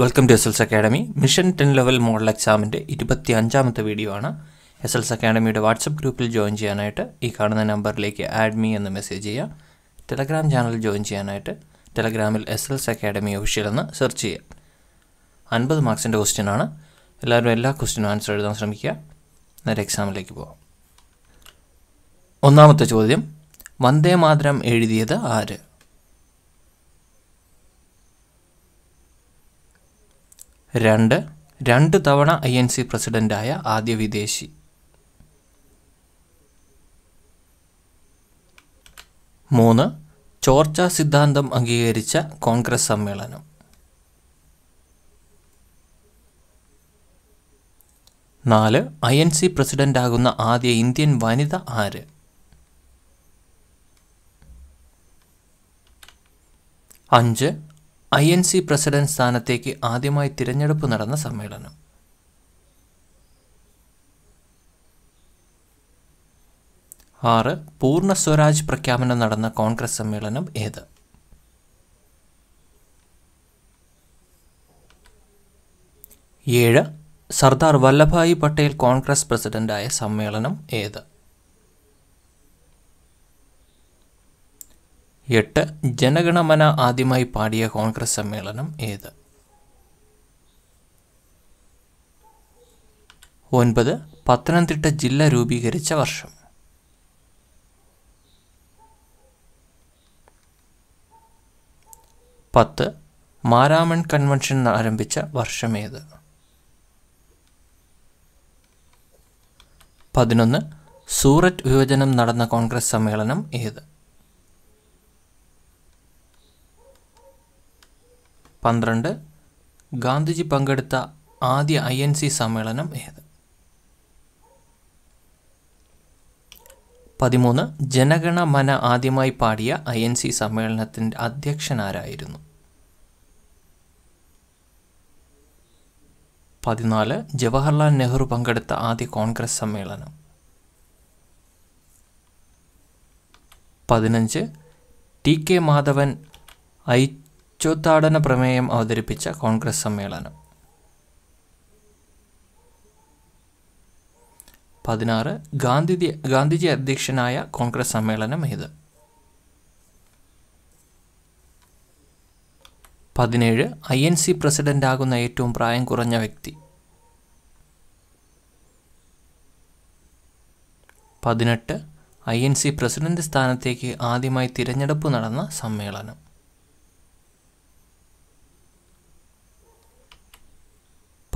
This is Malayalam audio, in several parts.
welcome to S L's Academy mission ten level model എക്സാമിൻ്റെ ഇരുപത്തി അഞ്ചാമത്തെ വീഡിയോ ആണ് എസ് എൽസ് അക്കാഡമിയുടെ വാട്സപ്പ് ഗ്രൂപ്പിൽ ജോയിൻ ചെയ്യാനായിട്ട് ഈ കാണുന്ന നമ്പറിലേക്ക് ആഡ് മീ എന്ന് മെസ്സേജ് ചെയ്യാം ടെലഗ്രാം ചാനൽ ജോയിൻ ചെയ്യാനായിട്ട് ടെലഗ്രാമിൽ എസ് എൽസ് അക്കാഡമി ഒഫീഷ്യൽ എന്ന് സെർച്ച് ചെയ്യാം അൻപത് മാർക്സിൻ്റെ ക്വസ്റ്റ്യൻ ആണ് എല്ലാവരും എല്ലാ ക്വസ്റ്റ്യനും ആൻസർ എഴുതാൻ ശ്രമിക്കുക നേരെ എക്സാമിലേക്ക് പോവാം ഒന്നാമത്തെ ചോദ്യം വന്ദേമാതരം എഴുതിയത് ആര് രണ്ട് രണ്ട് തവണ ഐ എൻ സി പ്രസിഡൻ്റായ ആദ്യ വിദേശി മൂന്ന് ചോർച്ച സിദ്ധാന്തം അംഗീകരിച്ച കോൺഗ്രസ് സമ്മേളനം നാല് ഐ എൻ സി പ്രസിഡൻ്റാകുന്ന ആദ്യ ഇന്ത്യൻ വനിത ആര് അഞ്ച് ഐ എൻ സി പ്രസിഡന്റ് സ്ഥാനത്തേക്ക് ആദ്യമായി തിരഞ്ഞെടുപ്പ് നടന്ന സമ്മേളനം ആറ് പൂർണ്ണ സ്വരാജ് പ്രഖ്യാപനം നടന്ന കോൺഗ്രസ് സമ്മേളനം ഏത് ഏഴ് സർദാർ വല്ലഭായി പട്ടേൽ കോൺഗ്രസ് പ്രസിഡന്റായ സമ്മേളനം ഏത് എട്ട് ജനഗണമന ആദ്യമായി പാടിയ കോൺഗ്രസ് സമ്മേളനം ഏത് ഒൻപത് പത്തനംതിട്ട ജില്ല രൂപീകരിച്ച വർഷം പത്ത് മാരാമൺ കൺവെൻഷൻ ആരംഭിച്ച വർഷം ഏത് പതിനൊന്ന് സൂററ്റ് വിഭജനം നടന്ന കോൺഗ്രസ് സമ്മേളനം ഏത് പന്ത്രണ്ട് ഗാന്ധിജി പങ്കെടുത്ത ആദ്യ ഐ എൻ സി സമ്മേളനം ഏത് പതിമൂന്ന് ജനഗണ മന ആദ്യമായി പാടിയ ഐ എൻ സി സമ്മേളനത്തിൻ്റെ അധ്യക്ഷനാരായിരുന്നു പതിനാല് ജവഹർലാൽ നെഹ്റു പങ്കെടുത്ത ആദ്യ കോൺഗ്രസ് സമ്മേളനം പതിനഞ്ച് ടി കെ മാധവൻ ഐ ചൂത്താടന പ്രമേയം അവതരിപ്പിച്ച കോൺഗ്രസ് സമ്മേളനം പതിനാറ് ഗാന്ധിജി ഗാന്ധിജി അധ്യക്ഷനായ കോൺഗ്രസ് സമ്മേളനം ഏത് പതിനേഴ് ഐ എൻ സി പ്രസിഡൻ്റാകുന്ന ഏറ്റവും പ്രായം കുറഞ്ഞ വ്യക്തി പതിനെട്ട് ഐ എൻ സി പ്രസിഡന്റ് സ്ഥാനത്തേക്ക് ആദ്യമായി തിരഞ്ഞെടുപ്പ് നടന്ന സമ്മേളനം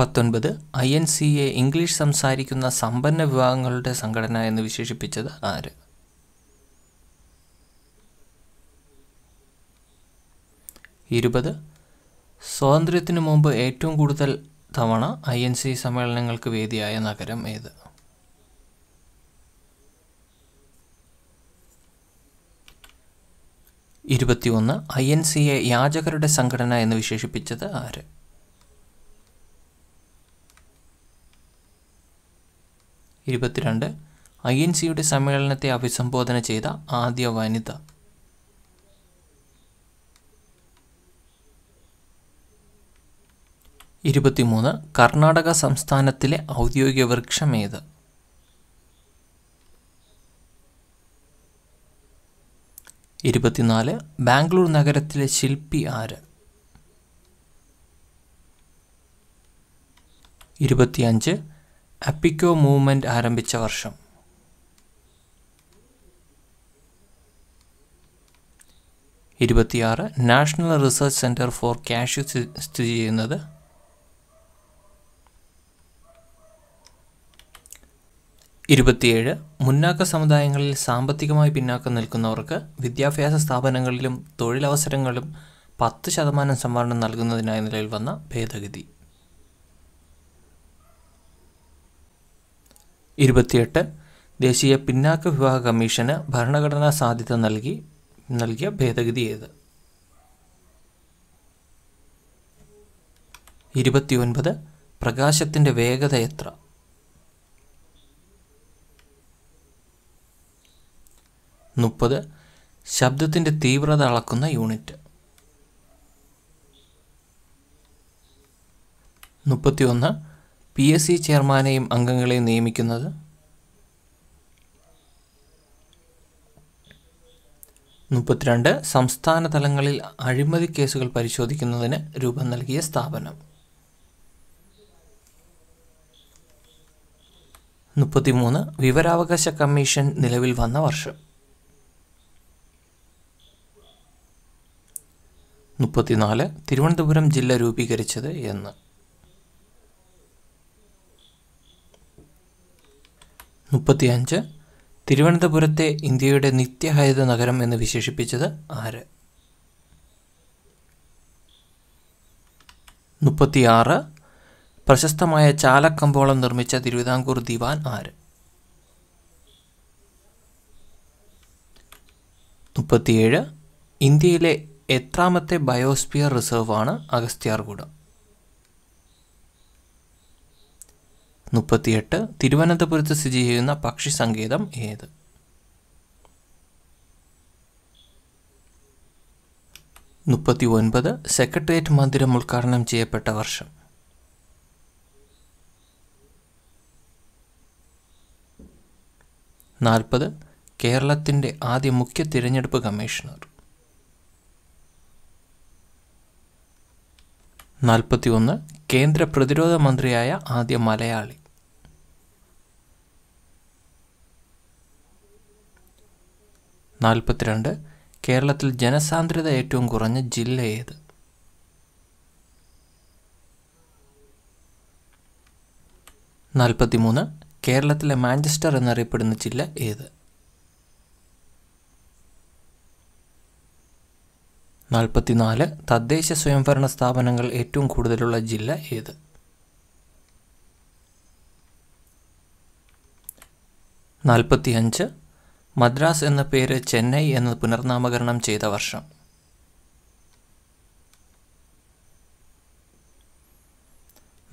പത്തൊൻപത് ഐ എൻ സി എ ഇംഗ്ലീഷ് സംസാരിക്കുന്ന സമ്പന്ന വിഭാഗങ്ങളുടെ സംഘടന എന്ന് വിശേഷിപ്പിച്ചത് ആര് ഇരുപത് സ്വാതന്ത്ര്യത്തിനു മുമ്പ് ഏറ്റവും കൂടുതൽ തവണ ഐ എൻ സി സമ്മേളനങ്ങൾക്ക് വേദിയായ നഗരം ഏത് ഇരുപത്തിയൊന്ന് ഐ എൻ എ യാചകരുടെ സംഘടന എന്ന് വിശേഷിപ്പിച്ചത് ആര് ഇരുപത്തിരണ്ട് ഐ എൻ സിയുടെ സമ്മേളനത്തെ അഭിസംബോധന ചെയ്ത ആദ്യ വനിത ഇരുപത്തിമൂന്ന് കർണാടക സംസ്ഥാനത്തിലെ ഔദ്യോഗിക വൃക്ഷം ഏത് ഇരുപത്തിനാല് ബാംഗ്ലൂർ നഗരത്തിലെ ശില്പി ആര് ഇരുപത്തിയഞ്ച് അപ്പിക്കോ മൂവ്മെൻ്റ് ആരംഭിച്ച വർഷം ഇരുപത്തിയാറ് national research centre for cashew സ്ഥിതി ചെയ്യുന്നത് ഇരുപത്തിയേഴ് മുന്നാക്ക സമുദായങ്ങളിൽ സാമ്പത്തികമായി പിന്നാക്കം നിൽക്കുന്നവർക്ക് വിദ്യാഭ്യാസ സ്ഥാപനങ്ങളിലും തൊഴിലവസരങ്ങളും പത്ത് ശതമാനം സംവരണം നൽകുന്നതിനായി നിലയിൽ വന്ന ഭേദഗതി ഇരുപത്തിയെട്ട് ദേശീയ പിന്നാക്ക വിവാഹ കമ്മീഷന് ഭരണഘടനാ സാധ്യത നൽകി നൽകിയ ഭേദഗതി ഏത് ഇരുപത്തിയൊൻപത് പ്രകാശത്തിൻ്റെ വേഗത എത്ര മുപ്പത് ശബ്ദത്തിൻ്റെ തീവ്രത അളക്കുന്ന യൂണിറ്റ് മുപ്പത്തിയൊന്ന് പി എസ് സി ചെയർമാനെയും അംഗങ്ങളെയും നിയമിക്കുന്നത് മുപ്പത്തിരണ്ട് സംസ്ഥാന തലങ്ങളിൽ അഴിമതി കേസുകൾ പരിശോധിക്കുന്നതിന് രൂപം നൽകിയ സ്ഥാപനം മുപ്പത്തിമൂന്ന് വിവരാവകാശ കമ്മീഷൻ നിലവിൽ വന്ന വർഷം മുപ്പത്തിനാല് തിരുവനന്തപുരം ജില്ല രൂപീകരിച്ചത് എന്ന് അഞ്ച് തിരുവനന്തപുരത്തെ ഇന്ത്യയുടെ നിത്യഹരിത നഗരം എന്ന് വിശേഷിപ്പിച്ചത് ആര് മുപ്പത്തിയാറ് പ്രശസ്തമായ ചാലക്കമ്പോളം നിർമ്മിച്ച തിരുവിതാംകൂർ ദിവാൻ ആര് മുപ്പത്തിയേഴ് ഇന്ത്യയിലെ എത്രാമത്തെ ബയോസ്ഫിയർ റിസർവാണ് അഗസ്ത്യാർകൂടം മുപ്പത്തിയെട്ട് തിരുവനന്തപുരത്ത് സ്ഥിതി ചെയ്യുന്ന പക്ഷി സങ്കേതം ഏത് മുപ്പത്തി ഒൻപത് സെക്രട്ടേറിയറ്റ് മന്ദിരം ഉദ്ഘാടനം ചെയ്യപ്പെട്ട വർഷം നാൽപ്പത് കേരളത്തിൻ്റെ ആദ്യ മുഖ്യ തിരഞ്ഞെടുപ്പ് കമ്മീഷണർ ഒന്ന് കേന്ദ്ര പ്രതിരോധ മന്ത്രിയായ ആദ്യ മലയാളി നാൽപ്പത്തിരണ്ട് കേരളത്തിൽ ജനസാന്ദ്രത ഏറ്റവും കുറഞ്ഞ ജില്ല ഏത് നാൽപ്പത്തിമൂന്ന് കേരളത്തിലെ മാഞ്ചസ്റ്റർ എന്നറിയപ്പെടുന്ന ജില്ല ഏത് നാൽപ്പത്തിനാല് തദ്ദേശ സ്വയംഭരണ സ്ഥാപനങ്ങൾ ഏറ്റവും കൂടുതലുള്ള ജില്ല ഏത് നാൽപ്പത്തിയഞ്ച് മദ്രാസ് എന്ന പേര് ചെന്നൈ എന്ന് പുനർനാമകരണം ചെയ്ത വർഷം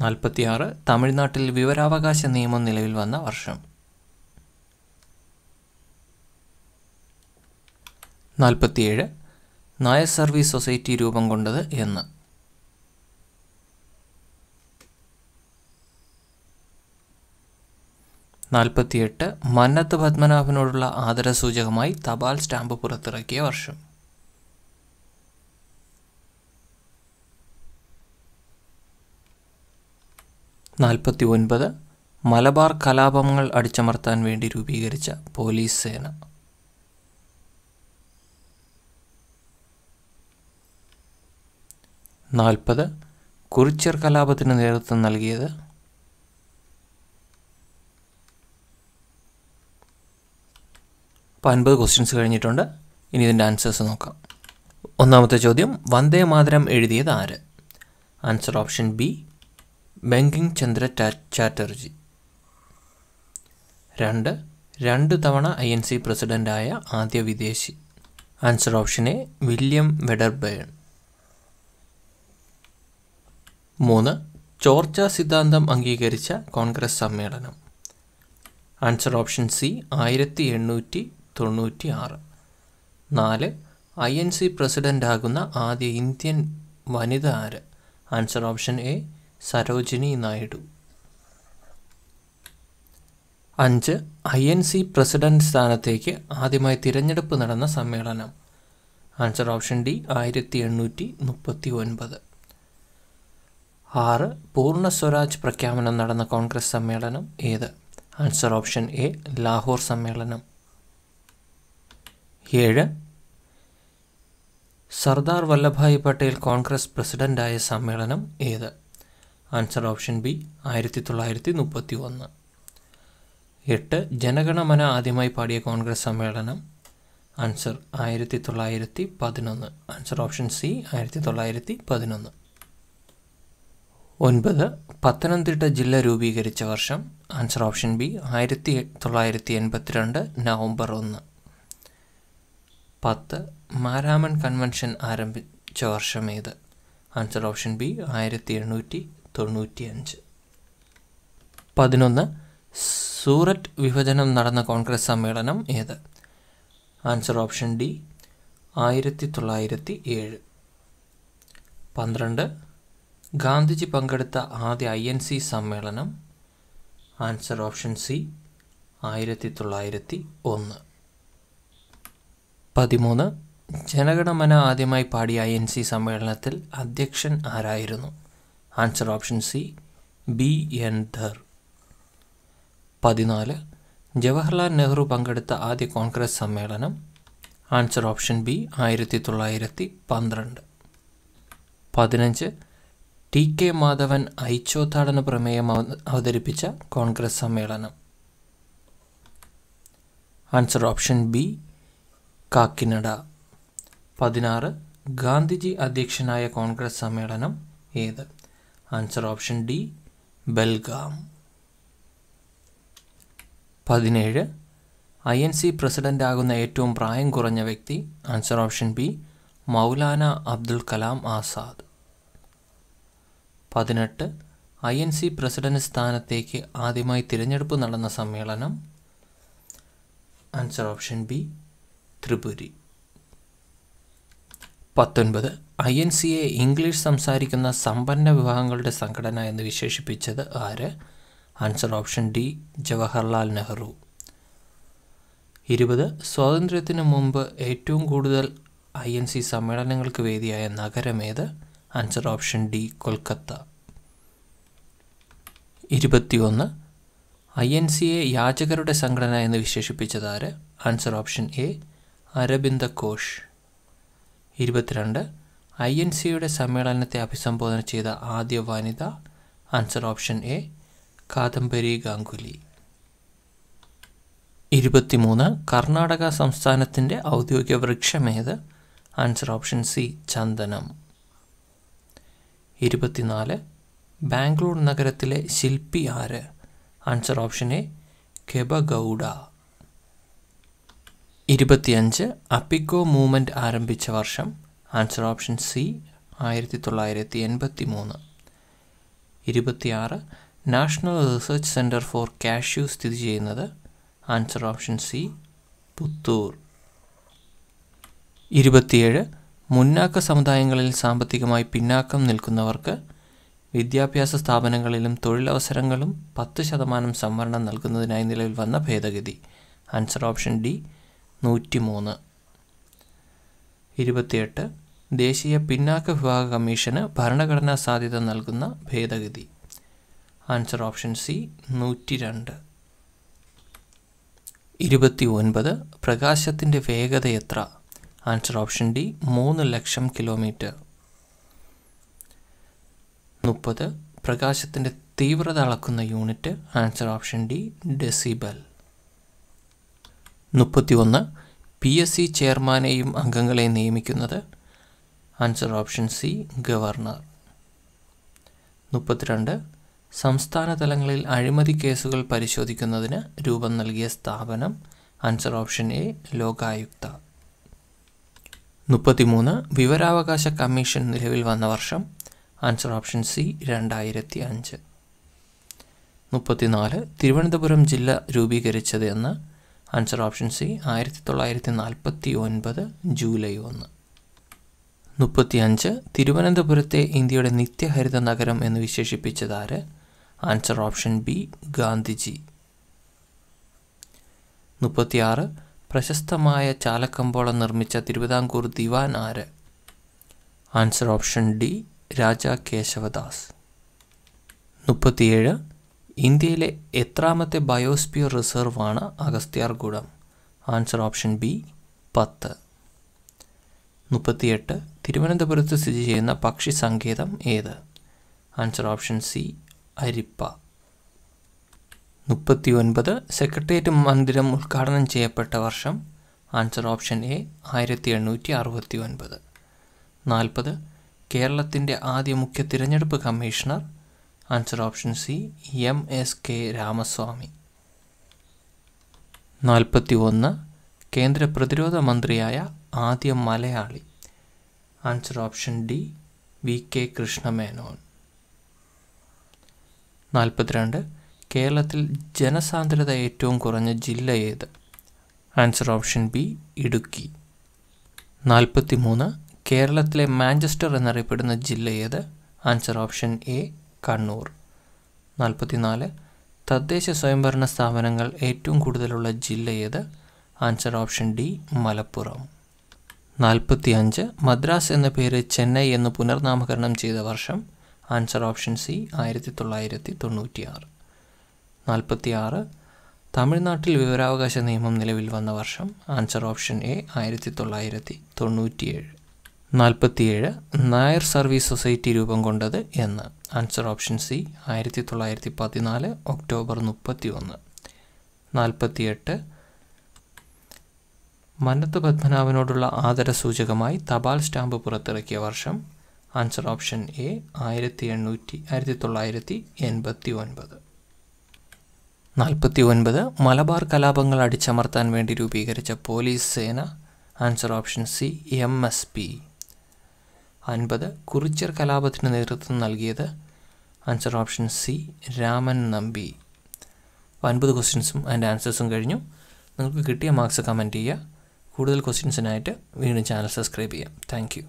നാൽപ്പത്തിയാറ് തമിഴ്നാട്ടിൽ വിവരാവകാശ നിയമം നിലവിൽ വന്ന വർഷം നാൽപ്പത്തിയേഴ് നായർ സർവീസ് സൊസൈറ്റി രൂപം കൊണ്ടത് എന്ന് നാൽപ്പത്തിയെട്ട് മന്നത്ത് പത്മനാഭനോടുള്ള ആദരസൂചകമായി തപാൽ സ്റ്റാമ്പ് പുറത്തിറക്കിയ വർഷം നാൽപ്പത്തി ഒൻപത് മലബാർ കലാപങ്ങൾ അടിച്ചമർത്താൻ വേണ്ടി രൂപീകരിച്ച പോലീസ് സേന നാൽപ്പത് കുറിച്ചർ കലാപത്തിന് നേതൃത്വം നൽകിയത് അപ്പോൾ അൻപത് ക്വസ്റ്റ്യൻസ് കഴിഞ്ഞിട്ടുണ്ട് ഇനി ഇതിൻ്റെ ആൻസേഴ്സ് നോക്കാം ഒന്നാമത്തെ ചോദ്യം വന്ദേ മാതരം എഴുതിയത് ആര് answer option B Bankim Chandra Chatterjee രണ്ട് രണ്ട് തവണ ഐ എൻ സി പ്രസിഡൻ്റായ ആദ്യ വിദേശി answer option A William Wedderburn മൂന്ന് ചോർച്ച സിദ്ധാന്തം അംഗീകരിച്ച കോൺഗ്രസ് സമ്മേളനം ആൻസർ ഓപ്ഷൻ സി ആയിരത്തി എണ്ണൂറ്റി തൊണ്ണൂറ്റി ആറ് നാല് ഐ എൻ സി പ്രസിഡൻ്റാകുന്ന ആദ്യ ഇന്ത്യൻ വനിത ആര് answer option A Sarojini Naidu അഞ്ച് ഐ എൻ സി പ്രസിഡന്റ് സ്ഥാനത്തേക്ക് ആദ്യമായി തിരഞ്ഞെടുപ്പ് നടന്ന സമ്മേളനം ആൻസർ ഓപ്ഷൻ ഡി ആയിരത്തി എണ്ണൂറ്റി മുപ്പത്തി ഒൻപത് ആറ് പൂർണ്ണ സ്വരാജ് പ്രഖ്യാപനം നടന്ന കോൺഗ്രസ് സമ്മേളനം ഏത് ആൻസർ ഓപ്ഷൻ എ ലാഹോർ സമ്മേളനം ഏഴ് സർദാർ വല്ലഭായ് പട്ടേൽ കോൺഗ്രസ് പ്രസിഡൻ്റായ സമ്മേളനം ഏത് ആൻസർ ഓപ്ഷൻ ബി ആയിരത്തി തൊള്ളായിരത്തി മുപ്പത്തി ഒന്ന് എട്ട് ജനഗണമന ആദ്യമായി പാടിയ കോൺഗ്രസ് സമ്മേളനം ആൻസർ ആയിരത്തി തൊള്ളായിരത്തി പതിനൊന്ന് ആൻസർ ഓപ്ഷൻ സി ആയിരത്തി തൊള്ളായിരത്തി പതിനൊന്ന് ഒൻപത് പത്തനംതിട്ട ജില്ല രൂപീകരിച്ച വർഷം ആൻസർ ഓപ്ഷൻ ബി ആയിരത്തി തൊള്ളായിരത്തി എൺപത്തിരണ്ട് നവംബർ ഒന്ന് പത്ത് മാരാമൺ കൺവെൻഷൻ ആരംഭിച്ച വർഷം ഏത് ആൻസർ ഓപ്ഷൻ ബി ആയിരത്തി എണ്ണൂറ്റി തൊണ്ണൂറ്റി അഞ്ച് പതിനൊന്ന് സൂററ്റ് വിഭജനം നടന്ന കോൺഗ്രസ് സമ്മേളനം ഏത് ആൻസർ ഓപ്ഷൻ ഡി ആയിരത്തി തൊള്ളായിരത്തി ഏഴ് പന്ത്രണ്ട് ഗാന്ധിജി പങ്കെടുത്ത ആദ്യ ഐ എൻ സി സമ്മേളനം ആൻസർ ഓപ്ഷൻ സി ആയിരത്തി തൊള്ളായിരത്തി ഒന്ന് പതിമൂന്ന് ജനഗണമന ആദ്യമായി പാടിയ ഐ എൻ സി സമ്മേളനത്തിൽ അധ്യക്ഷൻ ആരായിരുന്നു answer option C B N Dhar പതിനാല് ജവഹർലാൽ നെഹ്റു പങ്കെടുത്ത ആദ്യ കോൺഗ്രസ് സമ്മേളനം ആൻസർ ഓപ്ഷൻ ബി ആയിരത്തി തൊള്ളായിരത്തി പന്ത്രണ്ട് പതിനഞ്ച് ടി കെ മാധവൻ ഐച്ചോത്താടന പ്രമേയം അവതരിപ്പിച്ച കോൺഗ്രസ് സമ്മേളനം ആൻസർ ഓപ്ഷൻ ബി കാക്കിനട പതിനാറ് ഗാന്ധിജി അധ്യക്ഷനായ കോൺഗ്രസ് സമ്മേളനം ഏത് ആൻസർ ഓപ്ഷൻ ഡി ബൽഗാം പതിനേഴ് ഐ എൻ സി ആകുന്ന ഏറ്റവും പ്രായം കുറഞ്ഞ വ്യക്തി answer option B Maulana Abdul Kalam Azad പതിനെട്ട് ഐ എൻ സി പ്രസിഡന്റ് സ്ഥാനത്തേക്ക് ആദ്യമായി തിരഞ്ഞെടുപ്പ് നടന്ന സമ്മേളനം ആൻസർ ഓപ്ഷൻ ബി ത്രിപുരി പത്തൊൻപത് ഐ എൻ സിയെ ഇംഗ്ലീഷ് സംസാരിക്കുന്ന സമ്പന്ന വിഭാഗങ്ങളുടെ സംഘടന എന്ന് വിശേഷിപ്പിച്ചത് ആര് answer option D Jawaharlal Nehru ഇരുപത് സ്വാതന്ത്ര്യത്തിന് മുമ്പ് ഏറ്റവും കൂടുതൽ ഐ എൻ സി സമ്മേളനങ്ങൾക്ക് വേദിയായ നഗരമേത് ആൻസർ ഓപ്ഷൻ ഡി കൊൽക്കത്ത ഇരുപത്തിയൊന്ന് ഐ എൻ സിയെ യാചകരുടെ സംഘടന എന്ന് വിശേഷിപ്പിച്ചതാര് answer option A Aurobindo Ghosh ഇരുപത്തിരണ്ട് ഐ എൻ സിയുടെ സമ്മേളനത്തെ അഭിസംബോധന ചെയ്ത ആദ്യ വനിത answer option A Kadambari Ganguly ഇരുപത്തിമൂന്ന് കർണാടക സംസ്ഥാനത്തിൻ്റെ ഔദ്യോഗിക വൃക്ഷമേത് ആൻസർ ഓപ്ഷൻ സി ചന്ദനം ഇരുപത്തിനാല് ബാംഗ്ലൂർ നഗരത്തിലെ ശില്പി ആര് answer option A Kempe Gowda ഇരുപത്തിയഞ്ച് അപ്പിക്കോ മൂവ്മെൻറ്റ് ആരംഭിച്ച വർഷം ആൻസർ ഓപ്ഷൻ സി ആയിരത്തി തൊള്ളായിരത്തി എൺപത്തി മൂന്ന് ഇരുപത്തിയാറ് national research centre for cashew സ്ഥിതി ചെയ്യുന്നത് ആൻസർ ഓപ്ഷൻ സി പുത്തൂർ ഇരുപത്തിയേഴ് മുന്നാക്ക സമുദായങ്ങളിൽ സാമ്പത്തികമായി പിന്നാക്കം നിൽക്കുന്നവർക്ക് വിദ്യാഭ്യാസ സ്ഥാപനങ്ങളിലും തൊഴിലവസരങ്ങളും പത്ത് ശതമാനം സംവരണം നൽകുന്നതിനായി നിലവിൽ വന്ന ഭേദഗതി ആൻസർ ഓപ്ഷൻ ഡി നൂറ്റിമൂന്ന് ഇരുപത്തിയെട്ട് ദേശീയ പിന്നാക്ക വിഭാഗ കമ്മീഷന് ഭരണഘടനാ സാധ്യത നൽകുന്ന ഭേദഗതി ആൻസർ ഓപ്ഷൻ സി നൂറ്റി രണ്ട് ഇരുപത്തി ഒൻപത് പ്രകാശത്തിൻ്റെ വേഗത എത്ര ആൻസർ ഓപ്ഷൻ ഡി മൂന്ന് ലക്ഷം കിലോമീറ്റർ മുപ്പത് പ്രകാശത്തിൻ്റെ തീവ്രത അളക്കുന്ന unit answer option D decibel ഒന്ന് പി എസ് സി ചെയർമാനെയും അംഗങ്ങളെ നിയമിക്കുന്നത് ആൻസർ ഓപ്ഷൻ സി ഗവർണർ മുപ്പത്തിരണ്ട് സംസ്ഥാന തലങ്ങളിൽ അഴിമതി കേസുകൾ പരിശോധിക്കുന്നതിന് രൂപം നൽകിയ സ്ഥാപനം ആൻസർ ഓപ്ഷൻ എ ലോകായുക്ത മുപ്പത്തിമൂന്ന് വിവരാവകാശ കമ്മീഷൻ നിലവിൽ വന്ന വർഷം ആൻസർ ഓപ്ഷൻ സി രണ്ടായിരത്തി അഞ്ച് മുപ്പത്തിനാല് തിരുവനന്തപുരം ജില്ല രൂപീകരിച്ചത് എന്ന് ആൻസർ ഓപ്ഷൻ സി ആയിരത്തി തൊള്ളായിരത്തി നാൽപ്പത്തി ഒൻപത് ജൂലൈ ഒന്ന് മുപ്പത്തിയഞ്ച് തിരുവനന്തപുരത്തെ ഇന്ത്യയുടെ നിത്യഹരിത നഗരം എന്ന് വിശേഷിപ്പിച്ചതാര് ആൻസർ ഓപ്ഷൻ ബി ഗാന്ധിജി മുപ്പത്തിയാറ് പ്രശസ്തമായ ചാലക്കമ്പോളം നിർമ്മിച്ച തിരുവിതാംകൂർ ദിവാൻ ആര് answer option D Raja Kesavadas മുപ്പത്തിയേഴ് ഇന്ത്യയിലെ എത്രാമത്തെ ബയോസ്പിയർ റിസർവാണ് അഗസ്ത്യാർകൂടം ആൻസർ ഓപ്ഷൻ ബി പത്ത് മുപ്പത്തിയെട്ട് തിരുവനന്തപുരത്ത് സ്ഥിതി ചെയ്യുന്ന പക്ഷി സങ്കേതം ഏത് ആൻസർ ഓപ്ഷൻ സി അരിപ്പ മുപ്പത്തി ഒൻപത് സെക്രട്ടേറിയറ്റ് മന്ദിരം ഉദ്ഘാടനം ചെയ്യപ്പെട്ട വർഷം ആൻസർ ഓപ്ഷൻ എ ആയിരത്തി എണ്ണൂറ്റി അറുപത്തി ഒൻപത് നാൽപ്പത് കേരളത്തിൻ്റെ ആദ്യ മുഖ്യ തിരഞ്ഞെടുപ്പ് commissioner answer option C M S K Ramaswamy നാൽപ്പത്തി ഒന്ന് കേന്ദ്ര പ്രതിരോധ മന്ത്രിയായ ആദ്യ Malayali answer option D V K Krishna Menon നാൽപ്പത്തിരണ്ട് കേരളത്തിൽ ജനസാന്ദ്രത ഏറ്റവും കുറഞ്ഞ ജില്ല ഏത് ആൻസർ ഓപ്ഷൻ ബി ഇടുക്കി നാൽപ്പത്തി മൂന്ന് കേരളത്തിലെ മാഞ്ചസ്റ്റർ എന്നറിയപ്പെടുന്ന ജില്ല ഏത് ആൻസർ ഓപ്ഷൻ എ കണ്ണൂർ നാൽപ്പത്തിനാല് തദ്ദേശ സ്വയംഭരണ സ്ഥാപനങ്ങൾ ഏറ്റവും കൂടുതലുള്ള ജില്ല ഏത് ആൻസർ ഓപ്ഷൻ ഡി മലപ്പുറം നാൽപ്പത്തി അഞ്ച് മദ്രാസ് എന്ന പേര് ചെന്നൈ എന്ന് പുനർനാമകരണം ചെയ്ത വർഷം ആൻസർ ഓപ്ഷൻ സി ആയിരത്തി തൊള്ളായിരത്തി തൊണ്ണൂറ്റിയാറ് നാൽപ്പത്തി ആറ് തമിഴ്നാട്ടിൽ വിവരാവകാശ നിയമം നിലവിൽ വന്ന വർഷം ആൻസർ ഓപ്ഷൻ എ ആയിരത്തി തൊള്ളായിരത്തി തൊണ്ണൂറ്റിയേഴ് നാൽപ്പത്തിയേഴ് നായർ സർവീസ് സൊസൈറ്റി രൂപം കൊണ്ടത് എന്ന് ആൻസർ ഓപ്ഷൻ സി ആയിരത്തി തൊള്ളായിരത്തി പതിനാല് ഒക്ടോബർ മുപ്പത്തി ഒന്ന് നാൽപ്പത്തിയെട്ട് മന്നത്ത് പത്മനാഭനോടുള്ള ആദരസൂചകമായി തപാൽ സ്റ്റാമ്പ് പുറത്തിറക്കിയ വർഷം ആൻസർ ഓപ്ഷൻ എ ആയിരത്തി എണ്ണൂറ്റി ആയിരത്തി തൊള്ളായിരത്തി എൺപത്തി ഒൻപത് നാൽപ്പത്തി ഒൻപത് മലബാർ കലാപങ്ങൾ അടിച്ചമർത്താൻ വേണ്ടി രൂപീകരിച്ച പോലീസ് സേന answer option C M S P അൻപത് കുറിച്ചർ കലാപത്തിന് നേതൃത്വം നൽകിയത് answer option C Raman Nambi അൻപത് ക്വസ്റ്റ്യൻസും അതിൻ്റെ ആൻസേഴ്സും കഴിഞ്ഞു നിങ്ങൾക്ക് കിട്ടിയ മാർക്സ് കമൻറ്റ് ചെയ്യുക കൂടുതൽ ക്വസ്റ്റ്യൻസിനായിട്ട് വീണ്ടും ചാനൽ സബ്സ്ക്രൈബ് ചെയ്യാം താങ്ക്